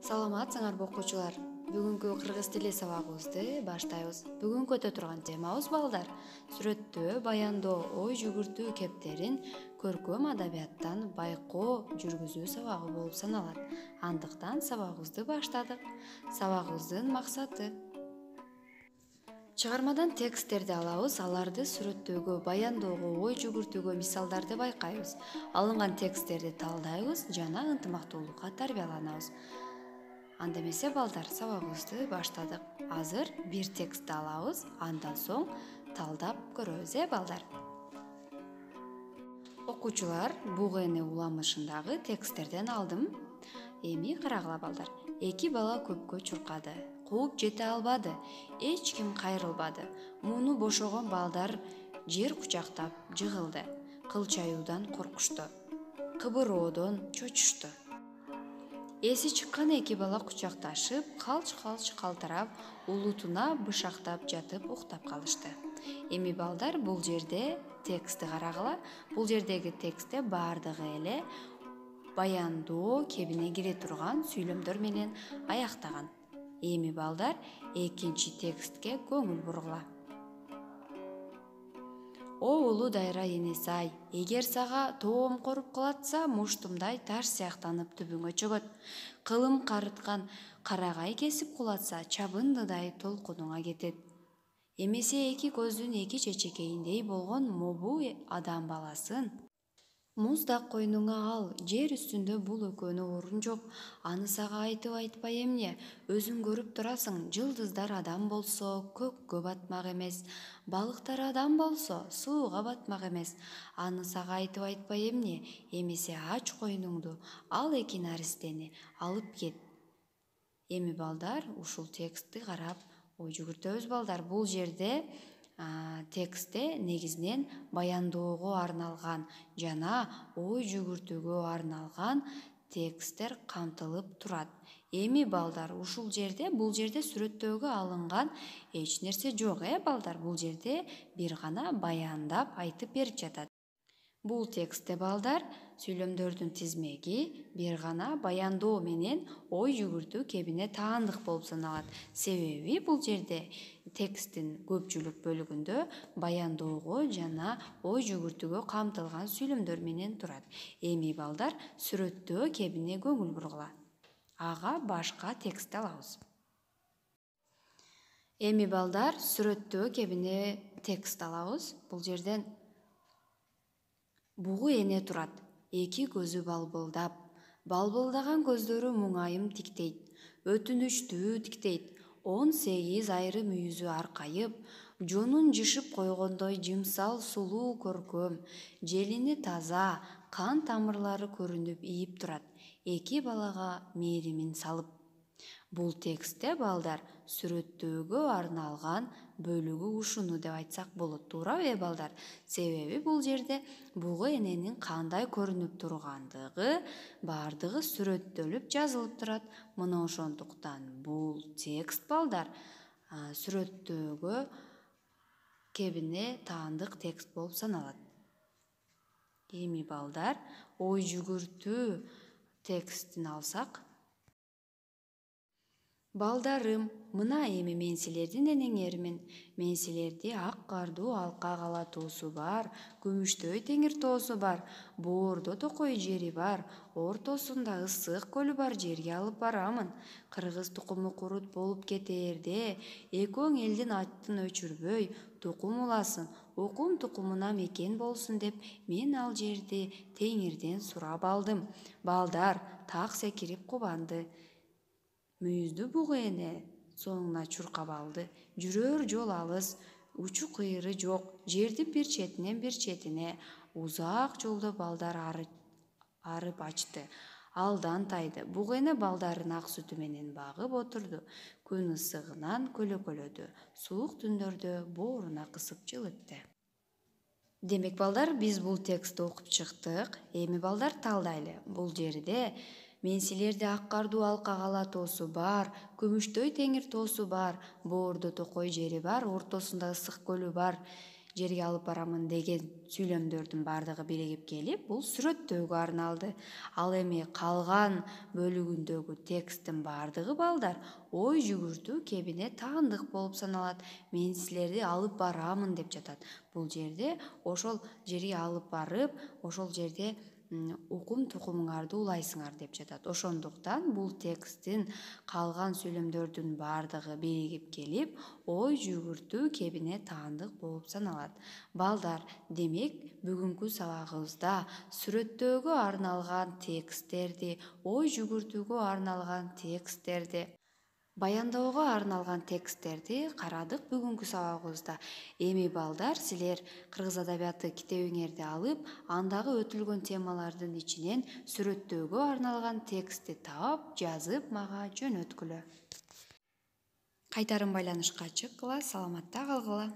саламатсыңарбы окуучулар бүгүнкү кыргыз тили сабагыбызды баштайбыз бүгүнкү өтө турган темабыз балдар сүрөттөө баяндоо ой жүгүртүү кептерин көркөм адабияттан байкоо жүргүзүү сабагы болуп саналат андыктан сабагыбызды баштадык сабагыбыздын максаты чыгармадан тексттерди алабыз аларды сүрөттөөгө баяндоого ой жүгүртүүгө мисалдарды байкайбыз алынган тексттерди талдайбыз жана ынтымактуулукка тарбияланабыз андамесе балдар сабагыбызды баштадық азыр бир текстти алабыз андан соң талдап көрөбүз э балдар окуучулар бұғыны уламышындагы тексттерден алдым эми карагыла балдар эки бала көпкө чуркады кууп жете албады эч ким кайрылбады муну бошогон балдар жер кучактап жыгылды кылчаюудан коркушту кыбыроодон чочушту эси чыккан эки бала кучакташып калч калч калтырап улутуна бышактап жатып уктап калышты эми балдар бул жерде текстти карагыла бул жердеги текстте баардыгы эле баяндоо кебине кире турган сүйлөмдөр менен аяктаган эми балдар экинчи текстке көңүл бургула о улуу дайра энеси ай эгер сага тоом коруп кулатса муштумдай таш сыяктанып түбүңө чөгөт кылым карыткан карагай кесип кулатса чабындыдай толкунуңа кетет эмесе эки көздүн эки чечекейиндей болгон мобу адам баласын муздак койнуңа ал жер үстүндө бул экөөнө орун жок аны сага айтып айтпай эмне өзүң көрүп турасың жылдыздар адам болсо көккө батмак эмес балыктар адам болсо сууга батмак эмес аны сага айтып айтпай эмне эмесе ач койнуңду ал эки наристени алып кет эми балдар ушул текстти карап ой жүгүртөбүз балдар бул жерде текстте негизинен баяндоого арналган жана ой жүгүртүүгө арналган тексттер камтылып турат эми балдар ушул жерде бул жерде сүрөттөөгө алынган эч нерсе жок э балдар бул жерде бир гана баяндап айтып берип жатат бул текстте балдар сүйлөмдөрдүн тизмеги бир гана баяндоо менен ой жүгүртүү кебине таандык болуп саналат себеби бул жерде тексттин көпчүлүк бөлүгүндө баяндоого жана ой жүгүртүүгө камтылган сүйлөмдөр менен турат эми балдар сүрөттөө кебине көңүл бургула ага башка текстти алабыз эми балдар сүрөттөө кебине текст алабыз бул жерден бугу эне турат эки көзү балбылдап балбылдаган көздөрү муңайым тиктейт өтүнүчтүү тиктейт он сегиз айрым мүйүзү аркайып жонун жышып койгондой жымсал сулуу көркөм желини таза кан тамырлары көрүнүп ийип турат эки балага мээримин салып бул текстте балдар сүрөттөөгө арналган бөлүгү ушуну деп айтсак болот туурабы э балдар себеби бул жерде буга эненин кандай көрүнүп тургандыгы баардыгы сүрөттөлүп жазылып турат мына ошондуктан бул текст балдар сүрөттөөгө кебине таандык текст болуп саналат эми балдар ой жүгүртүү текстин алсак балдарым мына эми мен силердин энеңермин мен силерди ак кардуу алка кала тоосу бар күмүштөй теңир тоосу бар боордо токой жери бар ортосунда ысык көлү бар жерге алып барамын кыргыз тукуму курут болуп кетээрде экөөң элдин атын өчүрбөй тукум уласын окум тукумуна мекен болсун деп мен ал жерди теңирден сурап алдым балдар так секирип кубанды мүйүздү бұғы эне соңуна чуркап алды жүрөр жол алыс учу кыйыры жок жердин бир четинен бир четине узак жолдо балдар арып ачты алдан тайды эне балдарын ак сүтү менен багып отурду күн ысыгынан көлөкөлөдү суук түндөрдө бооруна кысып жылытты демек балдар биз бул текстти окуп чыктык эми балдар талдайлы бул жерде мен силерди ак кардуу алка кала тоосу бар күмүштөй теңир тоосу бар боордо токой жери бар ортосунда ысык көлү бар жерге алып барамын деген сүйлөмдөрдүн баардыгы биригип келип бул сүрөттөөгө арналды ал эми калган бөлүгүндөгү тексттин баардыгы балдар ой жүгүртүү кебине таандык болуп саналат мен силерди алып барамын деп жатат бул жерде ошол жерге алып барып ошол жерде укум тукумуңарды улайсыңар деп жатат ошондуктан бул тексттин калган сүйлөмдөрдүн баардыгы биригип келип ой жүгүртүү кебине таандык болуп саналат балдар демек бүгүнкү сабагыбызда сүрөттөөгө арналган тексттерди ой жүгүртүүгө арналган тексттерди баяндоого арналган тексттерди карадык бүгүнкү сабагыбызда эми балдар силер кыргыз адабияты китебиңерди алып андагы өтүлгөн темалардын ичинен сүрөттөөгө арналган текстти таап жазып мага жөнөткүлө кайтарым байланышка чыккыла саламатта калгыла